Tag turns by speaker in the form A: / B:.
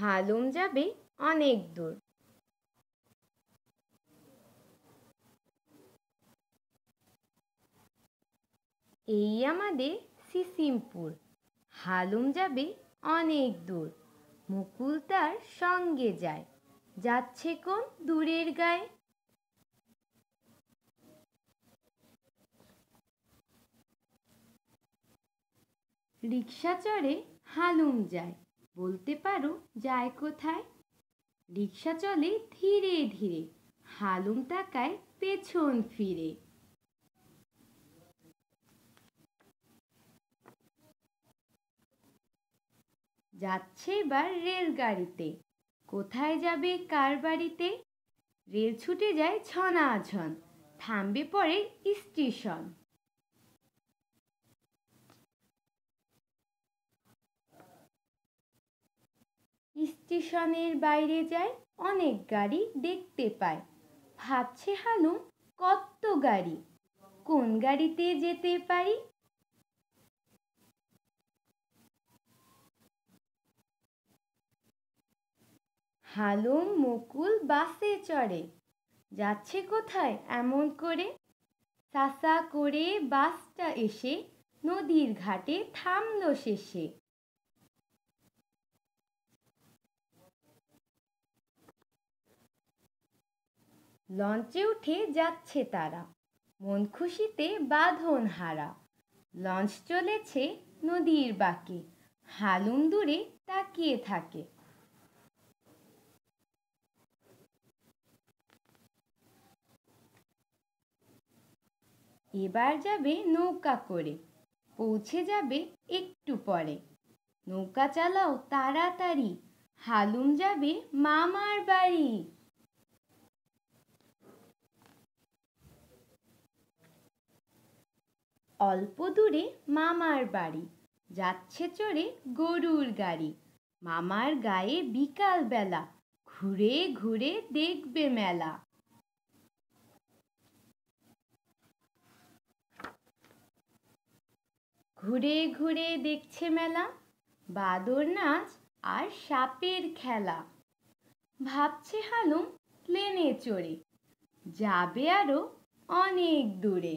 A: হালুম যাবে অনেক দূর এই আমাদের সিসিমপুর হালুম যাবে অনেক দূর মুকুল তার সঙ্গে যায় যাচ্ছে কোন দূরের গায়ে রিক্সা চড়ে হালুম যায় বলতে পারো যায় কোথায় রিক্সা চলে ধীরে ধীরে হালুম তাকায় পেছন ফিরে যাচ্ছে এবার রেলগাড়িতে কোথায় যাবে কার বাড়িতে রেল ছুটে যায় ছনাছন থামবে পরে স্টেশন স্টেশনের বাইরে যায় অনেক গাড়ি দেখতে পায় ভাবছে হানু কত গাড়ি কোন গাড়িতে যেতে পারি হালুম মুকুল বাসে চড়ে যাচ্ছে কোথায় এমন করে সাসা করে বাসটা এসে নদীর ঘাটে থামলো শেষে লঞ্চে উঠে যাচ্ছে তারা মন খুশিতে বাঁধন হারা লঞ্চ চলেছে নদীর বাঁকে হালুম দূরে তাকিয়ে থাকে এবার যাবে নৌকা করে পৌঁছে যাবে একটু পরে নৌকা চালাও তাড়াতাড়ি হালুম যাবে মামার বাড়ি অল্প দূরে মামার বাড়ি যাচ্ছে চড়ে গরুর গাড়ি মামার গায়ে বিকাল বেলা ঘুরে ঘুরে দেখবে মেলা ঘুরে ঘুরে দেখছে মেলা বাদর নাচ আর সাপের খেলা ভাবছে হালুম প্লেনে চড়ে যাবে আরো অনেক দূরে